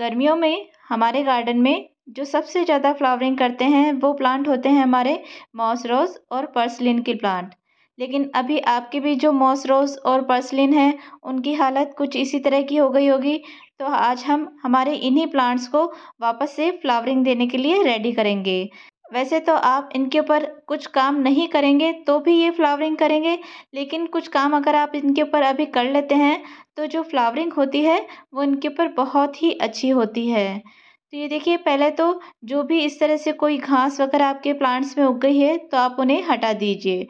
गर्मियों में हमारे गार्डन में जो सबसे ज़्यादा फ्लावरिंग करते हैं वो प्लांट होते हैं हमारे मॉस रोज़ और पर्सलिन के प्लांट लेकिन अभी आपके भी जो मॉस रोज़ और पर्सलिन हैं उनकी हालत कुछ इसी तरह की हो गई होगी तो आज हम हमारे इन्हीं प्लांट्स को वापस से फ्लावरिंग देने के लिए रेडी करेंगे वैसे तो आप इनके ऊपर कुछ काम नहीं करेंगे तो भी ये फ्लावरिंग करेंगे लेकिन कुछ काम अगर आप इनके ऊपर अभी कर लेते हैं तो जो फ्लावरिंग होती है वो इनके ऊपर बहुत ही अच्छी होती है तो ये देखिए पहले तो जो भी इस तरह से कोई घास वगैरह आपके प्लांट्स में उग गई है तो आप उन्हें हटा दीजिए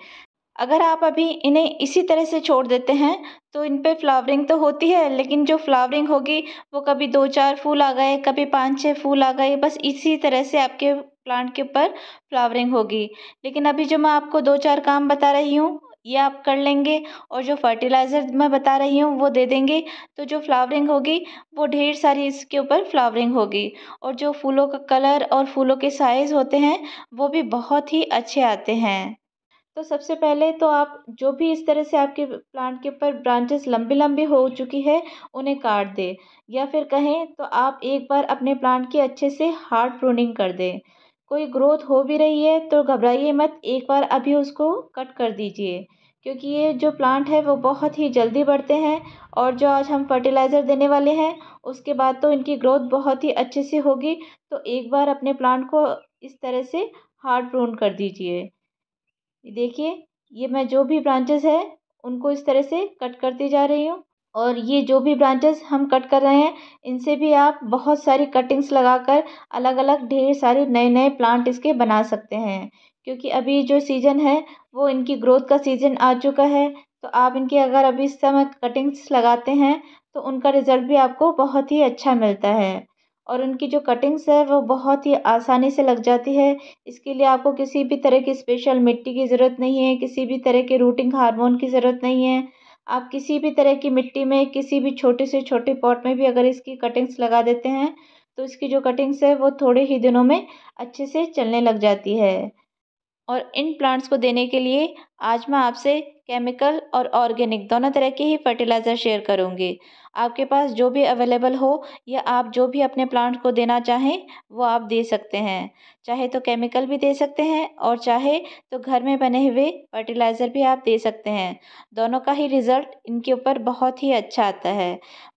अगर आप अभी इन्हें इसी तरह से छोड़ देते हैं तो इन पर फ्लावरिंग तो होती है लेकिन जो फ्लावरिंग होगी वो कभी दो चार फूल आ गए कभी पाँच छः फूल आ गए बस इसी तरह से आपके प्लांट के ऊपर फ्लावरिंग होगी लेकिन अभी जो मैं आपको दो चार काम बता रही हूँ ये आप कर लेंगे और जो फर्टिलाइज़र मैं बता रही हूँ वो दे देंगे तो जो फ्लावरिंग होगी वो ढेर सारी इसके ऊपर फ्लावरिंग होगी और जो फूलों का कलर और फूलों के साइज़ होते हैं वो भी बहुत ही अच्छे आते हैं तो सबसे पहले तो आप जो भी इस तरह से आपके प्लांट के ऊपर ब्रांचेस लंबी लंबी हो चुकी है उन्हें काट दें या फिर कहें तो आप एक बार अपने प्लांट की अच्छे से हार्ड प्रूनिंग कर दें कोई ग्रोथ हो भी रही है तो घबराइए मत एक बार अभी उसको कट कर दीजिए क्योंकि ये जो प्लांट है वो बहुत ही जल्दी बढ़ते हैं और जो आज हम फर्टिलाइज़र देने वाले हैं उसके बाद तो इनकी ग्रोथ बहुत ही अच्छे से होगी तो एक बार अपने प्लांट को इस तरह से हार्ड प्रून कर दीजिए देखिए ये मैं जो भी ब्रांचेस है उनको इस तरह से कट करती जा रही हूँ और ये जो भी ब्रांचेस हम कट कर रहे हैं इनसे भी आप बहुत सारी कटिंग्स लगाकर अलग अलग ढेर सारे नए नए प्लांट इसके बना सकते हैं क्योंकि अभी जो सीज़न है वो इनकी ग्रोथ का सीज़न आ चुका है तो आप इनके अगर अभी इस समय कटिंग्स लगाते हैं तो उनका रिज़ल्ट भी आपको बहुत ही अच्छा मिलता है और उनकी जो कटिंग्स है वो बहुत ही आसानी से लग जाती है इसके लिए आपको किसी भी तरह की स्पेशल मिट्टी की ज़रूरत नहीं है किसी भी तरह के रूटिंग हार्मोन की ज़रूरत नहीं है आप किसी भी तरह की मिट्टी में किसी भी छोटे से छोटे पॉट में भी अगर इसकी कटिंग्स लगा देते हैं तो इसकी जो कटिंग्स है वो थोड़े ही दिनों में अच्छे से चलने लग जाती है और इन प्लांट्स को देने के लिए आज मैं आपसे केमिकल और ऑर्गेनिक दोनों तरह के ही फर्टिलाइज़र शेयर करूँगी आपके पास जो भी अवेलेबल हो या आप जो भी अपने प्लांट को देना चाहें वो आप दे सकते हैं चाहे तो केमिकल भी दे सकते हैं और चाहे तो घर में बने हुए फर्टिलाइज़र भी आप दे सकते हैं दोनों का ही रिज़ल्ट इनके ऊपर बहुत ही अच्छा आता है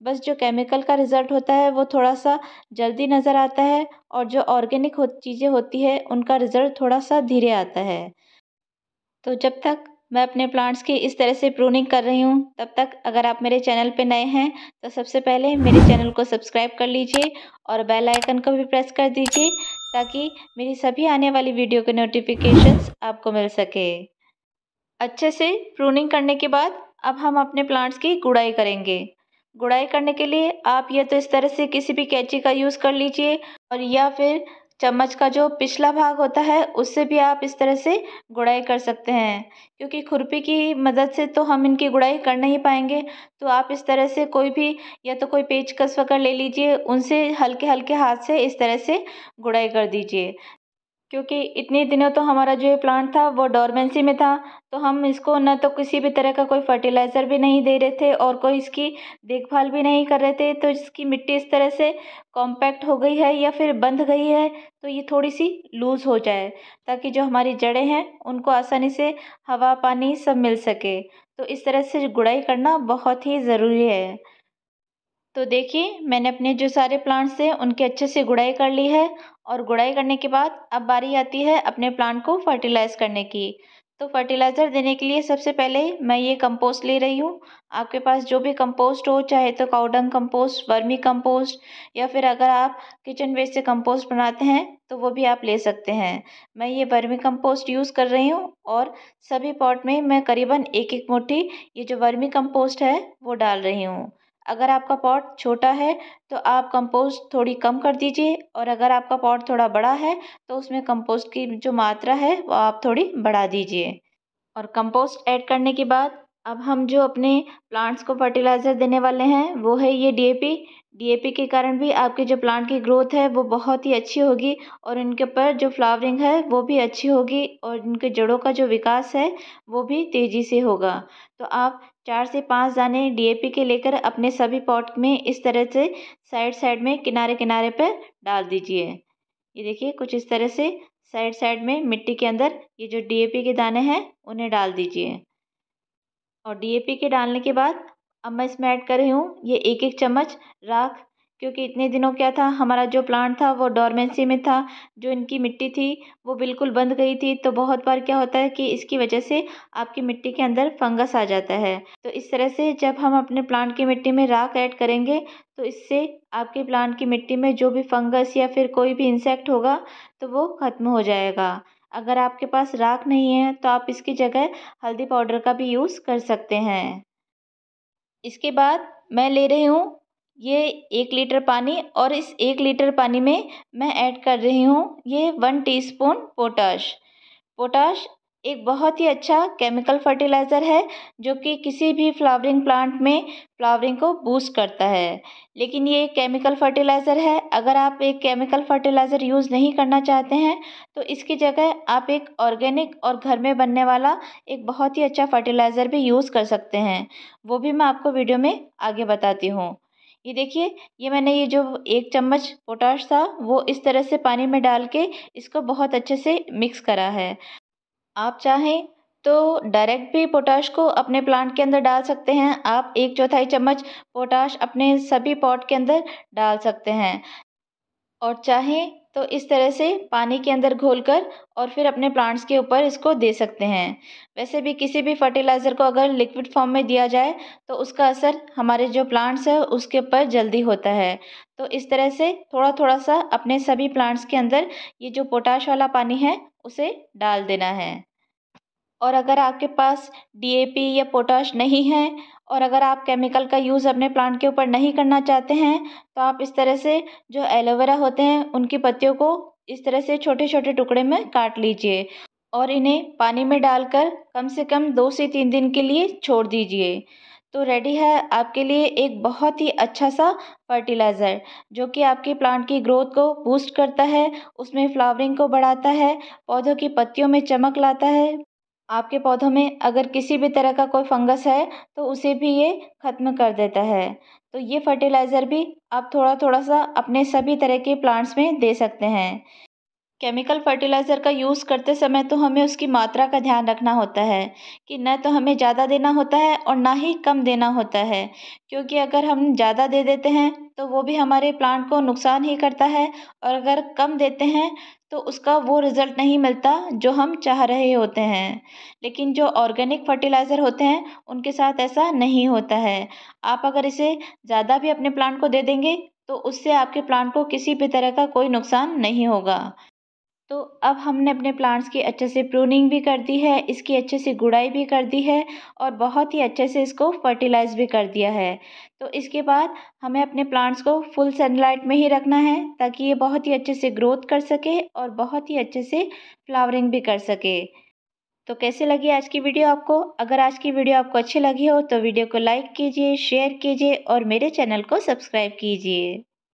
बस जो केमिकल का रिज़ल्ट होता है वो थोड़ा सा जल्दी नज़र आता है और जो ऑर्गेनिक हो चीज़ें होती है उनका रिज़ल्ट थोड़ा सा धीरे आता है तो जब तक मैं अपने प्लांट्स की इस तरह से प्रूनिंग कर रही हूँ तब तक अगर आप मेरे चैनल पे नए हैं तो सबसे पहले मेरे चैनल को सब्सक्राइब कर लीजिए और बेल आइकन को भी प्रेस कर दीजिए ताकि मेरी सभी आने वाली वीडियो के नोटिफिकेशंस आपको मिल सके अच्छे से प्रूनिंग करने के बाद अब हम अपने प्लांट्स की गुड़ाई करेंगे गुड़ाई करने के लिए आप या तो इस तरह से किसी भी कैंची का यूज़ कर लीजिए और या फिर चम्मच का जो पिछला भाग होता है उससे भी आप इस तरह से गुड़ाई कर सकते हैं क्योंकि खुरपी की मदद से तो हम इनकी गुड़ाई कर नहीं पाएंगे तो आप इस तरह से कोई भी या तो कोई पेचकस वगैरह ले लीजिए उनसे हल्के हल्के हाथ से इस तरह से गुड़ाई कर दीजिए क्योंकि इतने दिनों तो हमारा जो ये प्लांट था वो डोरमेंसी में था तो हम इसको न तो किसी भी तरह का कोई फर्टिलाइज़र भी नहीं दे रहे थे और कोई इसकी देखभाल भी नहीं कर रहे थे तो इसकी मिट्टी इस तरह से कॉम्पैक्ट हो गई है या फिर बंध गई है तो ये थोड़ी सी लूज़ हो जाए ताकि जो हमारी जड़ें हैं उनको आसानी से हवा पानी सब मिल सके तो इस तरह से गुड़ाई करना बहुत ही ज़रूरी है तो देखिए मैंने अपने जो सारे प्लांट्स हैं उनके अच्छे से गुड़ाई कर ली है और गुड़ाई करने के बाद अब बारी आती है अपने प्लांट को फर्टिलाइज़ करने की तो फर्टिलाइज़र देने के लिए सबसे पहले मैं ये कंपोस्ट ले रही हूँ आपके पास जो भी कंपोस्ट हो चाहे तो काउडंग कंपोस्ट वर्मी कंपोस्ट या फिर अगर आप किचन वेस्ट से कंपोस्ट बनाते हैं तो वो भी आप ले सकते हैं मैं ये वर्मी कंपोस्ट यूज़ कर रही हूँ और सभी पॉट में मैं करीबन एक एक मुट्ठी ये जो वर्मी कंपोस्ट है वो डाल रही हूँ अगर आपका पॉट छोटा है तो आप कंपोस्ट थोड़ी कम कर दीजिए और अगर आपका पॉट थोड़ा बड़ा है तो उसमें कंपोस्ट की जो मात्रा है वो आप थोड़ी बढ़ा दीजिए और कंपोस्ट ऐड करने के बाद अब हम जो अपने प्लांट्स को फर्टिलाइज़र देने वाले हैं वो है ये डीएपी डीएपी के कारण भी आपके जो प्लांट की ग्रोथ है वो बहुत ही अच्छी होगी और इनके ऊपर जो फ्लावरिंग है वो भी अच्छी होगी और इनके जड़ों का जो विकास है वो भी तेज़ी से होगा तो आप चार से पाँच दाने डी ए पी के लेकर अपने सभी पॉट में इस तरह से साइड साइड में किनारे किनारे पर डाल दीजिए ये देखिए कुछ इस तरह से साइड साइड में मिट्टी के अंदर ये जो डी ए पी के दाने हैं उन्हें डाल दीजिए और डी ए पी के डालने के बाद अब मैं इसमें ऐड कर रही हूँ ये एक एक चम्मच राख क्योंकि इतने दिनों क्या था हमारा जो प्लांट था वो डोरमेंसी में था जो इनकी मिट्टी थी वो बिल्कुल बंद गई थी तो बहुत बार क्या होता है कि इसकी वजह से आपकी मिट्टी के अंदर फंगस आ जाता है तो इस तरह से जब हम अपने प्लांट की मिट्टी में राख ऐड करेंगे तो इससे आपके प्लांट की मिट्टी में जो भी फंगस या फिर कोई भी इंसेक्ट होगा तो वो ख़त्म हो जाएगा अगर आपके पास राख नहीं है तो आप इसकी जगह हल्दी पाउडर का भी यूज़ कर सकते हैं इसके बाद मैं ले रही हूँ ये एक लीटर पानी और इस एक लीटर पानी में मैं ऐड कर रही हूँ ये वन टीस्पून पोटाश पोटाश एक बहुत ही अच्छा केमिकल फर्टिलाइज़र है जो कि किसी भी फ्लावरिंग प्लांट में फ्लावरिंग को बूस्ट करता है लेकिन ये केमिकल फर्टिलाइज़र है अगर आप एक केमिकल फर्टिलाइज़र यूज़ नहीं करना चाहते हैं तो इसकी जगह आप एक ऑर्गेनिक और घर में बनने वाला एक बहुत ही अच्छा फर्टिलाइज़र भी यूज़ कर सकते हैं वो भी मैं आपको वीडियो में आगे बताती हूँ ये देखिए ये मैंने ये जो एक चम्मच पोटाश था वो इस तरह से पानी में डाल के इसको बहुत अच्छे से मिक्स करा है आप चाहें तो डायरेक्ट भी पोटाश को अपने प्लांट के अंदर डाल सकते हैं आप एक चौथाई चम्मच पोटाश अपने सभी पॉट के अंदर डाल सकते हैं और चाहें तो इस तरह से पानी के अंदर घोल कर और फिर अपने प्लांट्स के ऊपर इसको दे सकते हैं वैसे भी किसी भी फर्टिलाइज़र को अगर लिक्विड फॉर्म में दिया जाए तो उसका असर हमारे जो प्लांट्स है उसके ऊपर जल्दी होता है तो इस तरह से थोड़ा थोड़ा सा अपने सभी प्लांट्स के अंदर ये जो पोटाश वाला पानी है उसे डाल देना है और अगर आपके पास डी ए पी या पोटाश नहीं है और अगर आप केमिकल का यूज़ अपने प्लांट के ऊपर नहीं करना चाहते हैं तो आप इस तरह से जो एलोवेरा होते हैं उनकी पत्तियों को इस तरह से छोटे छोटे टुकड़े में काट लीजिए और इन्हें पानी में डालकर कम से कम दो से तीन दिन के लिए छोड़ दीजिए तो रेडी है आपके लिए एक बहुत ही अच्छा सा फर्टिलाइज़र जो कि आपके प्लांट की ग्रोथ को बूस्ट करता है उसमें फ्लावरिंग को बढ़ाता है पौधों की पत्तियों में चमक लाता है आपके पौधों में अगर किसी भी तरह का कोई फंगस है तो उसे भी ये ख़त्म कर देता है तो ये फर्टिलाइज़र भी आप थोड़ा थोड़ा सा अपने सभी तरह के प्लांट्स में दे सकते हैं केमिकल फर्टिलाइज़र का यूज़ करते समय तो हमें उसकी मात्रा का ध्यान रखना होता है कि न तो हमें ज़्यादा देना होता है और ना ही कम देना होता है क्योंकि अगर हम ज़्यादा दे देते हैं तो वो भी हमारे प्लांट को नुकसान ही करता है और अगर कम देते हैं तो उसका वो रिज़ल्ट नहीं मिलता जो हम चाह रहे होते हैं लेकिन जो ऑर्गेनिक फर्टिलाइज़र होते हैं उनके साथ ऐसा नहीं होता है आप अगर इसे ज़्यादा भी अपने प्लांट को दे देंगे तो उससे आपके प्लांट को किसी भी तरह का कोई नुकसान नहीं होगा तो अब हमने अपने प्लांट्स की अच्छे से प्रूनिंग भी कर दी है इसकी अच्छे से गुड़ाई भी कर दी है और बहुत ही अच्छे से इसको फर्टिलाइज़ भी कर दिया है तो इसके बाद हमें अपने प्लांट्स को फुल सनलाइट में ही रखना है ताकि ये बहुत ही अच्छे से ग्रोथ कर सके और बहुत ही अच्छे से फ्लावरिंग भी कर सके तो कैसे लगी आज की वीडियो आपको अगर आज की वीडियो आपको अच्छी लगी हो तो वीडियो को लाइक कीजिए शेयर कीजिए और मेरे चैनल को सब्सक्राइब कीजिए